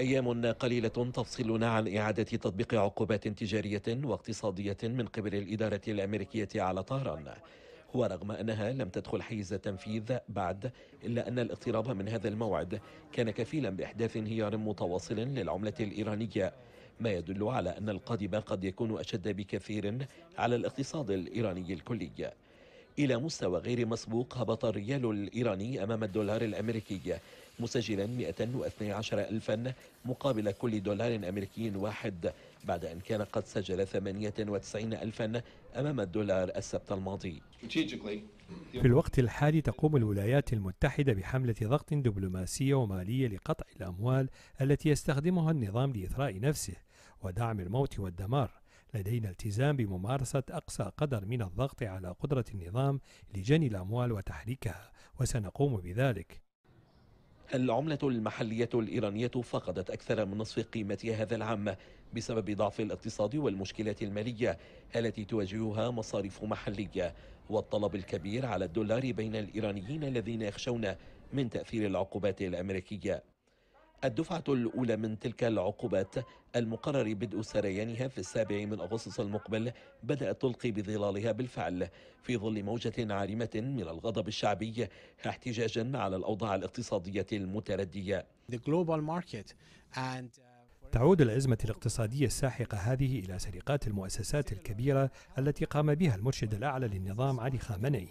أيام قليلة تفصلنا عن إعادة تطبيق عقوبات تجارية واقتصادية من قبل الإدارة الأمريكية على طهران ورغم أنها لم تدخل حيز التنفيذ بعد إلا أن الاقتراب من هذا الموعد كان كفيلا بإحداث انهيار متواصل للعملة الإيرانية ما يدل على أن القادم قد يكون أشد بكثير على الاقتصاد الإيراني الكلي إلى مستوى غير مسبوق هبط الريال الإيراني أمام الدولار الأمريكي مسجلا 112 ألفا مقابل كل دولار أمريكي واحد بعد أن كان قد سجل 98 ألفا أمام الدولار السبت الماضي في الوقت الحالي تقوم الولايات المتحدة بحملة ضغط دبلوماسية ومالية لقطع الأموال التي يستخدمها النظام لإثراء نفسه ودعم الموت والدمار لدينا التزام بممارسة أقصى قدر من الضغط على قدرة النظام لجني الأموال وتحريكها وسنقوم بذلك العملة المحلية الإيرانية فقدت أكثر من نصف قيمتها هذا العام بسبب ضعف الاقتصاد والمشكلات المالية التي تواجهها مصارف محلية والطلب الكبير على الدولار بين الإيرانيين الذين يخشون من تأثير العقوبات الأمريكية الدفعة الأولى من تلك العقوبات المقرر بدء سريانها في السابع من أغسطس المقبل بدأت تلقي بظلالها بالفعل في ظل موجة عارمة من الغضب الشعبي احتجاجا على الأوضاع الاقتصادية المتردية The global market and uh, تعود الأزمة الاقتصادية الساحقة هذه إلى سرقات المؤسسات الكبيرة التي قام بها المرشد الأعلى للنظام علي خامنئي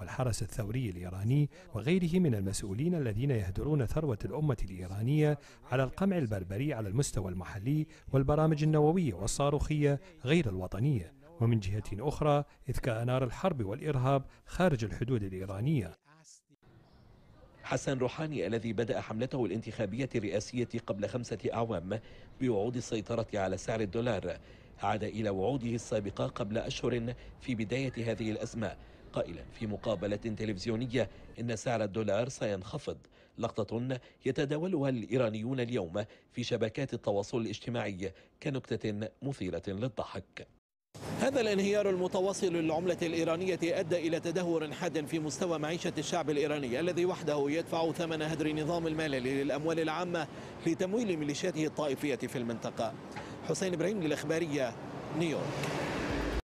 والحرس الثوري الإيراني وغيره من المسؤولين الذين يهدرون ثروة الأمة الإيرانية على القمع البربري على المستوى المحلي والبرامج النووية والصاروخية غير الوطنية ومن جهة أخرى إذكاء نار الحرب والإرهاب خارج الحدود الإيرانية حسن روحاني الذي بدأ حملته الانتخابية الرئاسية قبل خمسة أعوام بوعود السيطرة على سعر الدولار عاد إلى وعوده السابقة قبل أشهر في بداية هذه الأزمة قائلا في مقابلة تلفزيونية إن سعر الدولار سينخفض لقطة يتداولها الإيرانيون اليوم في شبكات التواصل الاجتماعي كنكتة مثيرة للضحك هذا الانهيار المتواصل للعملة الإيرانية أدى إلى تدهور حاد في مستوى معيشة الشعب الإيراني الذي وحده يدفع ثمن هدر نظام المال للأموال العامة لتمويل ميليشياته الطائفية في المنطقة حسين إبراهيم للإخبارية نيويورك